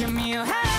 give me a hand.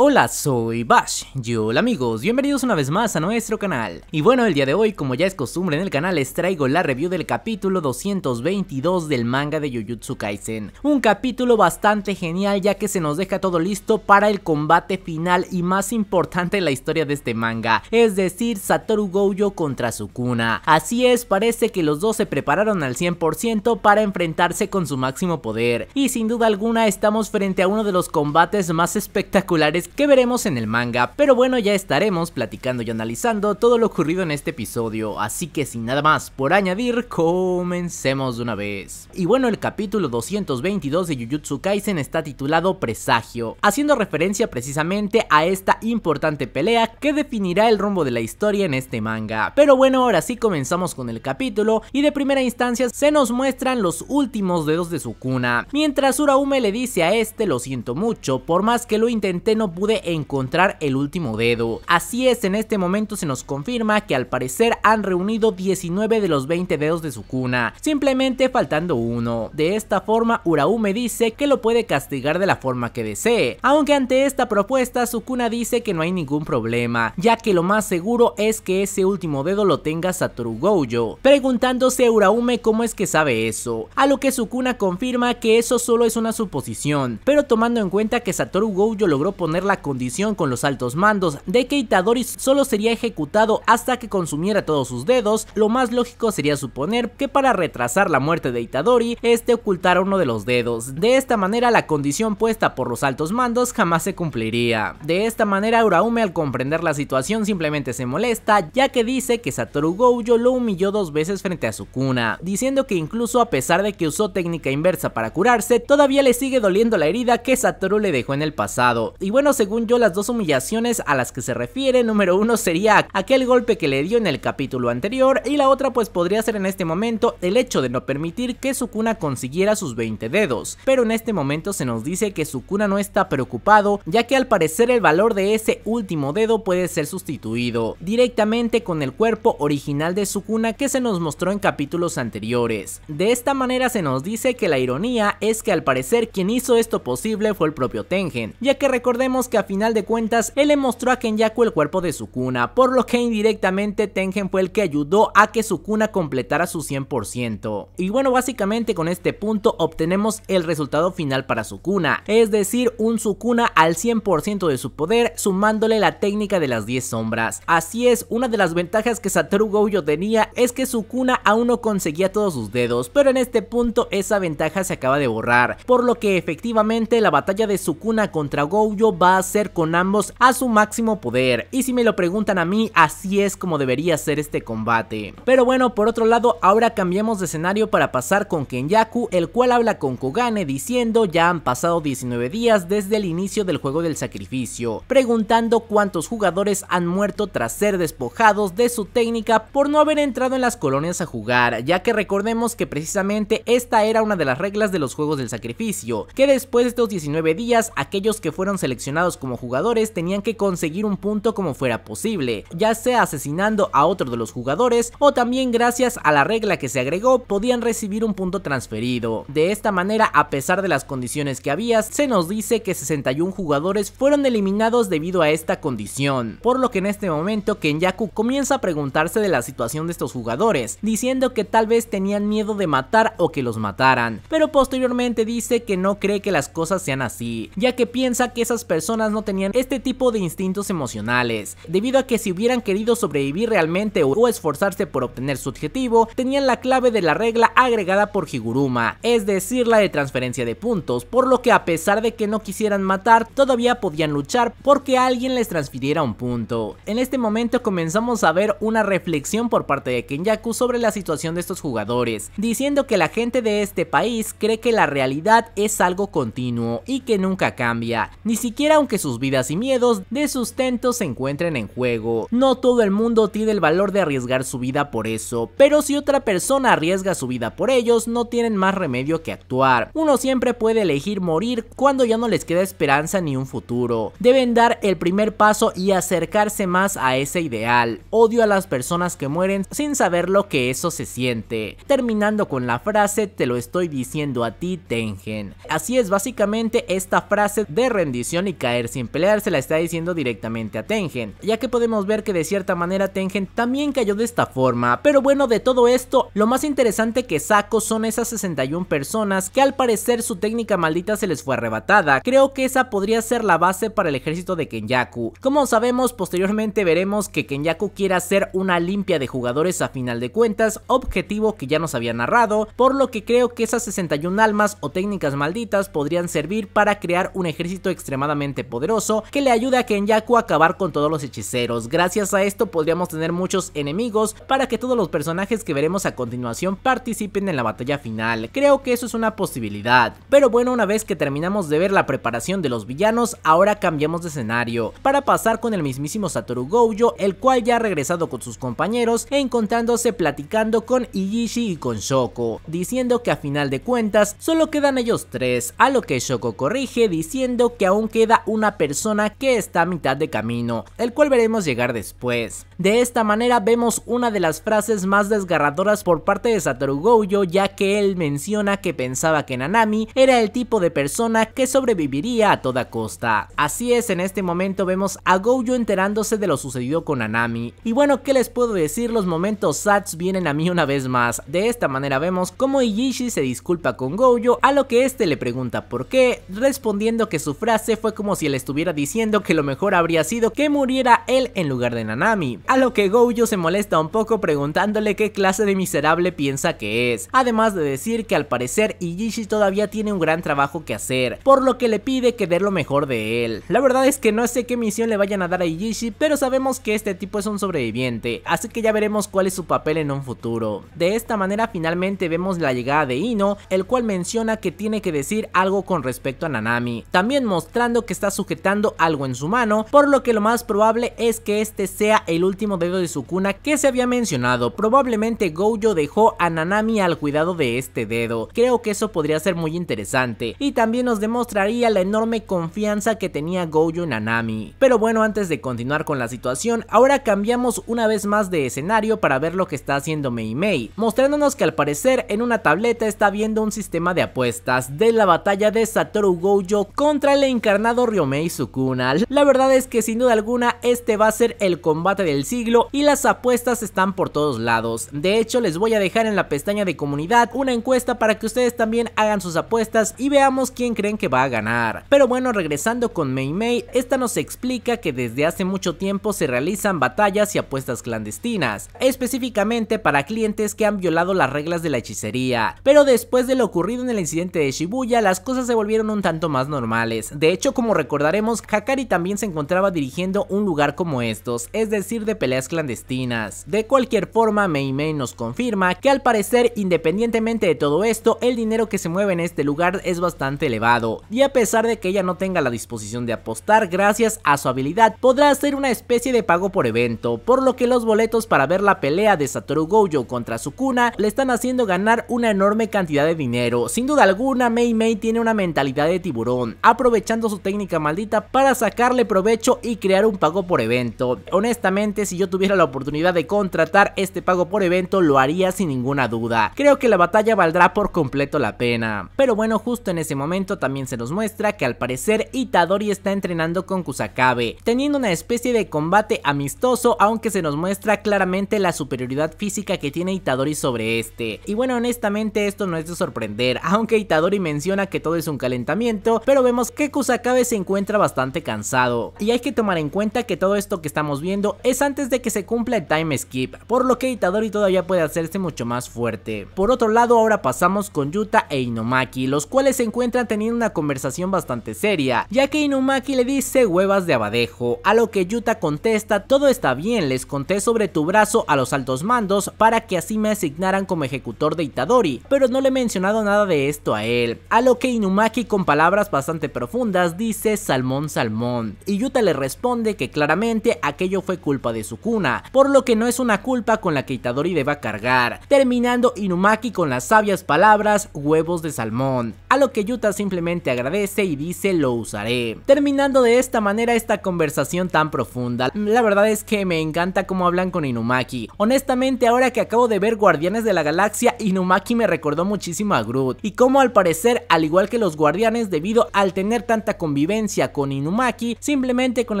Hola, soy Bash, yo hola amigos, bienvenidos una vez más a nuestro canal. Y bueno, el día de hoy, como ya es costumbre en el canal, les traigo la review del capítulo 222 del manga de Jujutsu Kaisen. Un capítulo bastante genial ya que se nos deja todo listo para el combate final y más importante en la historia de este manga, es decir, Satoru Gojo contra Sukuna. Así es, parece que los dos se prepararon al 100% para enfrentarse con su máximo poder, y sin duda alguna estamos frente a uno de los combates más espectaculares que veremos en el manga, pero bueno ya estaremos platicando y analizando todo lo ocurrido en este episodio, así que sin nada más por añadir, comencemos de una vez. Y bueno el capítulo 222 de Jujutsu Kaisen está titulado Presagio, haciendo referencia precisamente a esta importante pelea que definirá el rumbo de la historia en este manga. Pero bueno ahora sí comenzamos con el capítulo y de primera instancia se nos muestran los últimos dedos de su cuna, mientras Uraume le dice a este lo siento mucho, por más que lo intenté no pude encontrar el último dedo. Así es, en este momento se nos confirma que al parecer han reunido 19 de los 20 dedos de Sukuna, simplemente faltando uno. De esta forma, Uraume dice que lo puede castigar de la forma que desee, aunque ante esta propuesta Sukuna dice que no hay ningún problema, ya que lo más seguro es que ese último dedo lo tenga Satoru Gojo, preguntándose Uraume cómo es que sabe eso, a lo que Sukuna confirma que eso solo es una suposición, pero tomando en cuenta que Satoru Gojo logró poner la condición con los altos mandos de que Itadori solo sería ejecutado hasta que consumiera todos sus dedos, lo más lógico sería suponer que para retrasar la muerte de Itadori, este ocultara uno de los dedos. De esta manera la condición puesta por los altos mandos jamás se cumpliría. De esta manera Uraume al comprender la situación simplemente se molesta, ya que dice que Satoru Gojo lo humilló dos veces frente a su cuna diciendo que incluso a pesar de que usó técnica inversa para curarse, todavía le sigue doliendo la herida que Satoru le dejó en el pasado. Y bueno, según yo las dos humillaciones a las que se refiere, número uno sería aquel golpe que le dio en el capítulo anterior y la otra pues podría ser en este momento el hecho de no permitir que Sukuna consiguiera sus 20 dedos, pero en este momento se nos dice que Sukuna no está preocupado ya que al parecer el valor de ese último dedo puede ser sustituido directamente con el cuerpo original de Sukuna que se nos mostró en capítulos anteriores. De esta manera se nos dice que la ironía es que al parecer quien hizo esto posible fue el propio Tengen, ya que recordemos que a final de cuentas él le mostró a Kenyaku el cuerpo de Sukuna, por lo que indirectamente Tengen fue el que ayudó a que Sukuna completara su 100%. Y bueno, básicamente con este punto obtenemos el resultado final para Sukuna, es decir, un Sukuna al 100% de su poder sumándole la técnica de las 10 sombras. Así es, una de las ventajas que Satoru Gojo tenía es que Sukuna aún no conseguía todos sus dedos, pero en este punto esa ventaja se acaba de borrar, por lo que efectivamente la batalla de Sukuna contra Gojo va a hacer con ambos a su máximo poder. Y si me lo preguntan a mí, así es como debería ser este combate. Pero bueno, por otro lado, ahora cambiamos de escenario para pasar con Kenyaku, el cual habla con Kogane diciendo ya han pasado 19 días desde el inicio del juego del sacrificio, preguntando cuántos jugadores han muerto tras ser despojados de su técnica por no haber entrado en las colonias a jugar, ya que recordemos que precisamente esta era una de las reglas de los juegos del sacrificio, que después de estos 19 días aquellos que fueron seleccionados como jugadores tenían que conseguir un punto como fuera posible, ya sea asesinando a otro de los jugadores o también gracias a la regla que se agregó podían recibir un punto transferido. De esta manera, a pesar de las condiciones que había, se nos dice que 61 jugadores fueron eliminados debido a esta condición, por lo que en este momento Kenyaku comienza a preguntarse de la situación de estos jugadores, diciendo que tal vez tenían miedo de matar o que los mataran, pero posteriormente dice que no cree que las cosas sean así, ya que piensa que esas personas no tenían este tipo de instintos emocionales, debido a que si hubieran querido sobrevivir realmente o esforzarse por obtener su objetivo, tenían la clave de la regla agregada por Higuruma, es decir la de transferencia de puntos, por lo que a pesar de que no quisieran matar, todavía podían luchar porque alguien les transfiriera un punto. En este momento comenzamos a ver una reflexión por parte de Kenyaku sobre la situación de estos jugadores, diciendo que la gente de este país cree que la realidad es algo continuo y que nunca cambia, ni siquiera aunque sus vidas y miedos de sustento se encuentren en juego. No todo el mundo tiene el valor de arriesgar su vida por eso, pero si otra persona arriesga su vida por ellos, no tienen más remedio que actuar. Uno siempre puede elegir morir cuando ya no les queda esperanza ni un futuro. Deben dar el primer paso y acercarse más a ese ideal. Odio a las personas que mueren sin saber lo que eso se siente. Terminando con la frase, te lo estoy diciendo a ti, Tengen. Así es básicamente esta frase de rendición y sin pelear se la está diciendo directamente a Tengen, ya que podemos ver que de cierta manera Tengen también cayó de esta forma, pero bueno de todo esto, lo más interesante que saco son esas 61 personas que al parecer su técnica maldita se les fue arrebatada, creo que esa podría ser la base para el ejército de Kenyaku, como sabemos posteriormente veremos que Kenyaku quiere hacer una limpia de jugadores a final de cuentas, objetivo que ya nos había narrado, por lo que creo que esas 61 almas o técnicas malditas podrían servir para crear un ejército extremadamente poderoso que le ayuda a Kenyaku a acabar con todos los hechiceros. Gracias a esto podríamos tener muchos enemigos para que todos los personajes que veremos a continuación participen en la batalla final. Creo que eso es una posibilidad. Pero bueno, una vez que terminamos de ver la preparación de los villanos, ahora cambiamos de escenario para pasar con el mismísimo Satoru Gojo, el cual ya ha regresado con sus compañeros encontrándose platicando con Igishi y con Shoko, diciendo que a final de cuentas solo quedan ellos tres, a lo que Shoko corrige diciendo que aún queda una persona que está a mitad de camino, el cual veremos llegar después. De esta manera vemos una de las frases más desgarradoras por parte de Satoru Gojo ya que él menciona que pensaba que Nanami era el tipo de persona que sobreviviría a toda costa. Así es, en este momento vemos a Gojo enterándose de lo sucedido con Nanami. Y bueno, ¿qué les puedo decir? Los momentos sats vienen a mí una vez más. De esta manera vemos cómo Igishi se disculpa con Gojo, a lo que este le pregunta por qué, respondiendo que su frase fue como si él estuviera diciendo que lo mejor habría sido que muriera él en lugar de Nanami, a lo que Gojo se molesta un poco preguntándole qué clase de miserable piensa que es, además de decir que al parecer Igishi todavía tiene un gran trabajo que hacer, por lo que le pide que dé lo mejor de él. La verdad es que no sé qué misión le vayan a dar a Igishi, pero sabemos que este tipo es un sobreviviente, así que ya veremos cuál es su papel en un futuro. De esta manera finalmente vemos la llegada de Ino, el cual menciona que tiene que decir algo con respecto a Nanami, también mostrando que está sujetando algo en su mano, por lo que lo más probable es que este sea el último dedo de Sukuna que se había mencionado. Probablemente Gojo dejó a Nanami al cuidado de este dedo. Creo que eso podría ser muy interesante y también nos demostraría la enorme confianza que tenía Gojo en Nanami. Pero bueno, antes de continuar con la situación, ahora cambiamos una vez más de escenario para ver lo que está haciendo Mei Mei, mostrándonos que al parecer en una tableta está viendo un sistema de apuestas de la batalla de Satoru Gojo contra el encarnado Ryomei Sukunal. La verdad es que sin duda alguna este va a ser el combate del siglo y las apuestas están por todos lados. De hecho les voy a dejar en la pestaña de comunidad una encuesta para que ustedes también hagan sus apuestas y veamos quién creen que va a ganar. Pero bueno regresando con Mei Mei, esta nos explica que desde hace mucho tiempo se realizan batallas y apuestas clandestinas, específicamente para clientes que han violado las reglas de la hechicería. Pero después de lo ocurrido en el incidente de Shibuya, las cosas se volvieron un tanto más normales. De hecho, como recordaremos, Hakari también se encontraba dirigiendo un lugar como estos, es decir de peleas clandestinas. De cualquier forma, Mei Mei nos confirma que al parecer, independientemente de todo esto, el dinero que se mueve en este lugar es bastante elevado, y a pesar de que ella no tenga la disposición de apostar gracias a su habilidad, podrá hacer una especie de pago por evento, por lo que los boletos para ver la pelea de Satoru Gojo contra Sukuna le están haciendo ganar una enorme cantidad de dinero. Sin duda alguna, Mei Mei tiene una mentalidad de tiburón, aprovechando su técnica maldita para sacarle provecho y crear un pago por evento. Honestamente, si yo tuviera la oportunidad de contratar este pago por evento, lo haría sin ninguna duda. Creo que la batalla valdrá por completo la pena. Pero bueno, justo en ese momento también se nos muestra que al parecer Itadori está entrenando con Kusakabe, teniendo una especie de combate amistoso, aunque se nos muestra claramente la superioridad física que tiene Itadori sobre este. Y bueno, honestamente esto no es de sorprender, aunque Itadori menciona que todo es un calentamiento, pero vemos que Kusakabe se encuentra bastante cansado. Y hay que tomar en cuenta que todo esto que estamos viendo es antes de que se cumpla el time skip, por lo que Itadori todavía puede hacerse mucho más fuerte. Por otro lado, ahora pasamos con Yuta e Inumaki los cuales se encuentran teniendo una conversación bastante seria, ya que Inumaki le dice huevas de abadejo, a lo que Yuta contesta todo está bien, les conté sobre tu brazo a los altos mandos para que así me asignaran como ejecutor de Itadori, pero no le he mencionado nada de esto a él, a lo que Inumaki con palabras bastante profundas dice Salmón Salmón, y Yuta le responde que claramente aquello fue culpa de su cuna por lo que no es una culpa con la que Itadori deba cargar, terminando Inumaki con las sabias palabras huevos de salmón lo que Yuta simplemente agradece y dice lo usaré. Terminando de esta manera esta conversación tan profunda, la verdad es que me encanta cómo hablan con Inumaki. Honestamente ahora que acabo de ver Guardianes de la Galaxia, Inumaki me recordó muchísimo a Groot y como al parecer, al igual que los Guardianes debido al tener tanta convivencia con Inumaki, simplemente con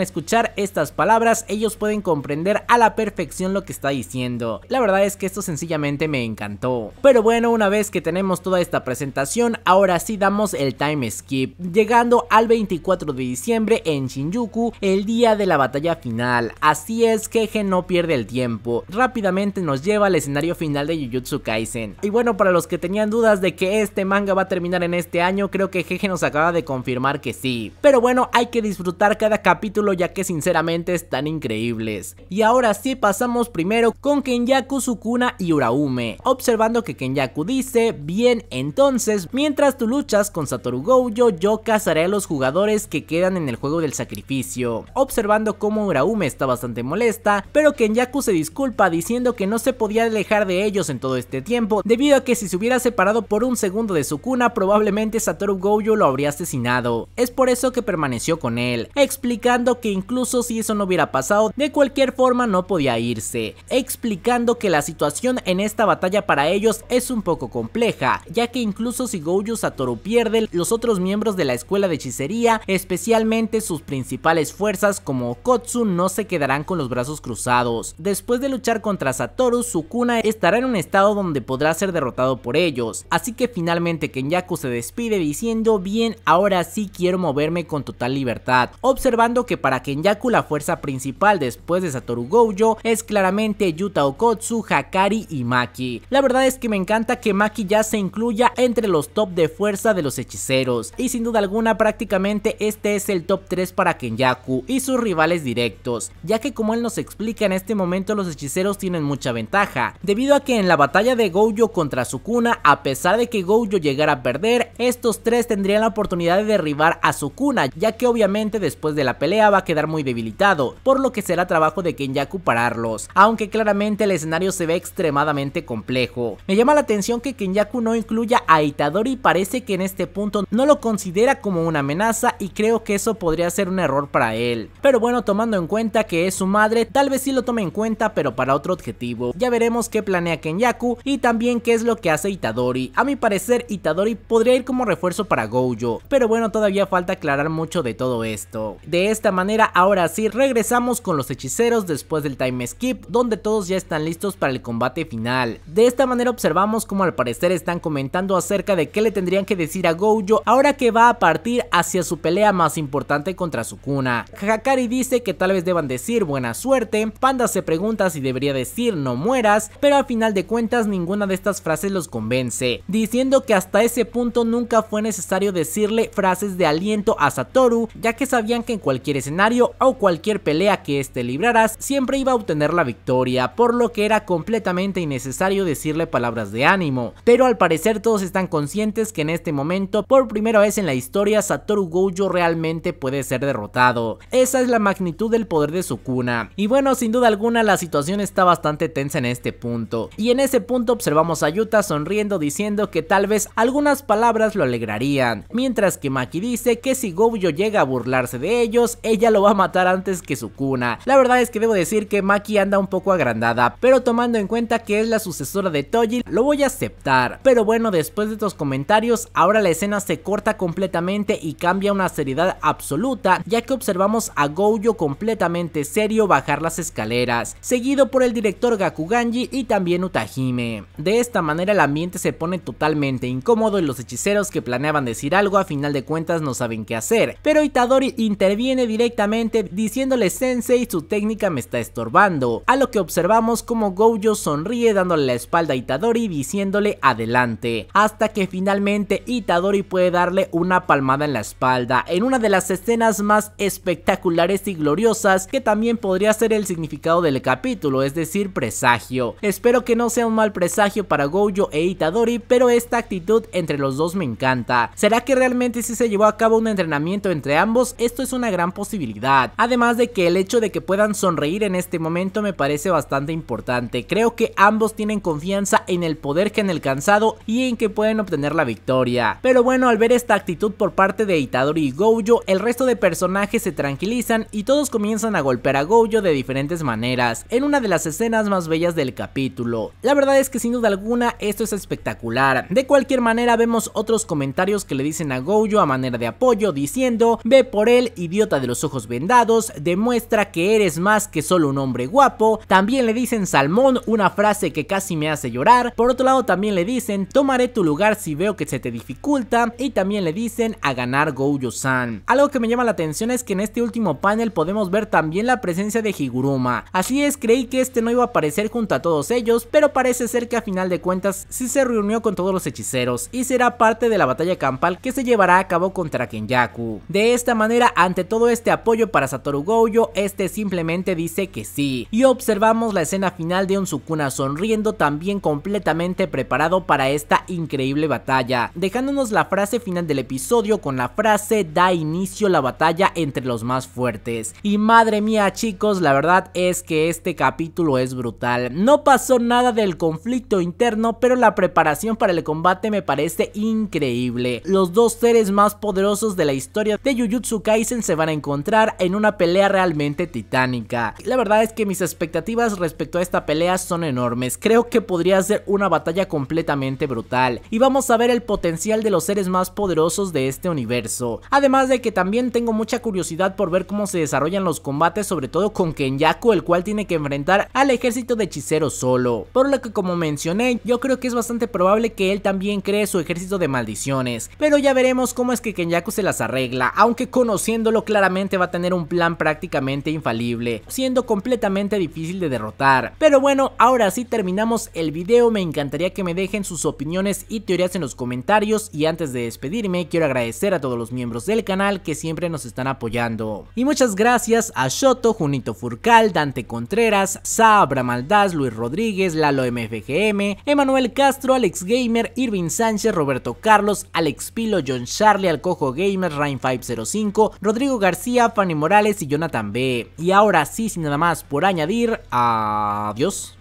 escuchar estas palabras ellos pueden comprender a la perfección lo que está diciendo. La verdad es que esto sencillamente me encantó. Pero bueno, una vez que tenemos toda esta presentación, ahora sí y damos el time skip, llegando al 24 de diciembre en Shinjuku, el día de la batalla final, así es que no pierde el tiempo, rápidamente nos lleva al escenario final de Jujutsu Kaisen. Y bueno, para los que tenían dudas de que este manga va a terminar en este año, creo que Jeje nos acaba de confirmar que sí. Pero bueno, hay que disfrutar cada capítulo ya que sinceramente están increíbles. Y ahora sí pasamos primero con Kenyaku, Sukuna y Uraume, observando que Kenyaku dice, bien entonces, mientras tu luchas con Satoru Gojo, yo cazaré a los jugadores que quedan en el juego del sacrificio, observando cómo Uraume está bastante molesta, pero Kenyaku se disculpa diciendo que no se podía alejar de ellos en todo este tiempo, debido a que si se hubiera separado por un segundo de su cuna, probablemente Satoru Gojo lo habría asesinado, es por eso que permaneció con él, explicando que incluso si eso no hubiera pasado, de cualquier forma no podía irse, explicando que la situación en esta batalla para ellos es un poco compleja, ya que incluso si Gojo Satoru pierde, los otros miembros de la escuela de hechicería, especialmente sus principales fuerzas como Okotsu, no se quedarán con los brazos cruzados. Después de luchar contra Satoru, Sukuna estará en un estado donde podrá ser derrotado por ellos, así que finalmente Kenyaku se despide diciendo, bien, ahora sí quiero moverme con total libertad, observando que para Kenyaku la fuerza principal después de Satoru Gojo es claramente Yuta Okotsu, Hakari y Maki. La verdad es que me encanta que Maki ya se incluya entre los top de fuerza de los hechiceros, y sin duda alguna prácticamente este es el top 3 para Kenyaku y sus rivales directos, ya que como él nos explica en este momento los hechiceros tienen mucha ventaja, debido a que en la batalla de Gojo contra Sukuna, a pesar de que Gojo llegara a perder, estos tres tendrían la oportunidad de derribar a Sukuna, ya que obviamente después de la pelea va a quedar muy debilitado, por lo que será trabajo de Kenyaku pararlos, aunque claramente el escenario se ve extremadamente complejo. Me llama la atención que Kenyaku no incluya a Itadori parece que en este punto no lo considera como una amenaza y creo que eso podría ser un error para él. Pero bueno, tomando en cuenta que es su madre, tal vez sí lo tome en cuenta, pero para otro objetivo. Ya veremos qué planea Kenyaku y también qué es lo que hace Itadori. A mi parecer, Itadori podría ir como refuerzo para Gojo, pero bueno, todavía falta aclarar mucho de todo esto. De esta manera, ahora sí, regresamos con los hechiceros después del time skip, donde todos ya están listos para el combate final. De esta manera observamos como al parecer están comentando acerca de qué le tendrían que decir a Gojo ahora que va a partir hacia su pelea más importante contra Sukuna. Hakari dice que tal vez deban decir buena suerte, Panda se pregunta si debería decir no mueras, pero al final de cuentas ninguna de estas frases los convence, diciendo que hasta ese punto nunca fue necesario decirle frases de aliento a Satoru, ya que sabían que en cualquier escenario o cualquier pelea que éste libraras, siempre iba a obtener la victoria, por lo que era completamente innecesario decirle palabras de ánimo, pero al parecer todos están conscientes que en este momento, por primera vez en la historia Satoru Gojo realmente puede ser derrotado. Esa es la magnitud del poder de Sukuna. Y bueno, sin duda alguna la situación está bastante tensa en este punto. Y en ese punto observamos a Yuta sonriendo diciendo que tal vez algunas palabras lo alegrarían. Mientras que Maki dice que si Gojo llega a burlarse de ellos, ella lo va a matar antes que Sukuna. La verdad es que debo decir que Maki anda un poco agrandada, pero tomando en cuenta que es la sucesora de Toji, lo voy a aceptar. Pero bueno, después de estos comentarios, ahora la escena se corta completamente y cambia una seriedad absoluta, ya que observamos a Gojo completamente serio bajar las escaleras, seguido por el director Gakuganji y también Utahime De esta manera el ambiente se pone totalmente incómodo y los hechiceros que planeaban decir algo a final de cuentas no saben qué hacer, pero Itadori interviene directamente diciéndole Sensei su técnica me está estorbando, a lo que observamos como Gojo sonríe dándole la espalda a Itadori diciéndole adelante, hasta que finalmente Itadori puede darle una palmada en la espalda, en una de las escenas más espectaculares y gloriosas que también podría ser el significado del capítulo, es decir, presagio. Espero que no sea un mal presagio para Gojo e Itadori, pero esta actitud entre los dos me encanta. ¿Será que realmente si se llevó a cabo un entrenamiento entre ambos? Esto es una gran posibilidad. Además de que el hecho de que puedan sonreír en este momento me parece bastante importante. Creo que ambos tienen confianza en el poder que han alcanzado y en que pueden obtener la victoria. Pero bueno, al ver esta actitud por parte de Itadori y Gojo, el resto de personajes se tranquilizan y todos comienzan a golpear a Gojo de diferentes maneras, en una de las escenas más bellas del capítulo. La verdad es que sin duda alguna esto es espectacular. De cualquier manera vemos otros comentarios que le dicen a Gojo a manera de apoyo diciendo, ve por él, idiota de los ojos vendados, demuestra que eres más que solo un hombre guapo. También le dicen salmón, una frase que casi me hace llorar. Por otro lado también le dicen, tomaré tu lugar si veo que se te dificulta y también le dicen a ganar Gojo-san. Algo que me llama la atención es que en este último panel podemos ver también la presencia de Higuruma, así es creí que este no iba a aparecer junto a todos ellos, pero parece ser que a final de cuentas sí se reunió con todos los hechiceros y será parte de la batalla campal que se llevará a cabo contra Kenyaku. De esta manera, ante todo este apoyo para Satoru Gojo, este simplemente dice que sí, y observamos la escena final de un Sukuna sonriendo también completamente preparado para esta increíble batalla dejándonos la frase final del episodio con la frase da inicio la batalla entre los más fuertes. Y madre mía chicos, la verdad es que este capítulo es brutal. No pasó nada del conflicto interno, pero la preparación para el combate me parece increíble. Los dos seres más poderosos de la historia de Jujutsu Kaisen se van a encontrar en una pelea realmente titánica. La verdad es que mis expectativas respecto a esta pelea son enormes. Creo que podría ser una batalla completamente brutal. Y vamos a ver el potencial de los seres más poderosos de este universo. Además de que también tengo mucha curiosidad por ver cómo se desarrollan los combates, sobre todo con Kenyaku, el cual tiene que enfrentar al ejército de hechiceros solo. Por lo que como mencioné, yo creo que es bastante probable que él también cree su ejército de maldiciones, pero ya veremos cómo es que Kenyaku se las arregla, aunque conociéndolo claramente va a tener un plan prácticamente infalible, siendo completamente difícil de derrotar. Pero bueno, ahora sí terminamos el video, me encantaría que me dejen sus opiniones y teorías en los comentarios y antes de despedirme quiero agradecer a todos los miembros del canal que siempre nos están apoyando. Y muchas gracias a Shoto, Junito Furcal, Dante Contreras, Sabra Maldaz, Luis Rodríguez, Lalo MFGM, Emanuel Castro, Alex Gamer, Irving Sánchez, Roberto Carlos, Alex Pilo, John Charlie, Alcojo Gamer, Rain505, Rodrigo García, Fanny Morales y Jonathan B. Y ahora sí, sin nada más por añadir, adiós.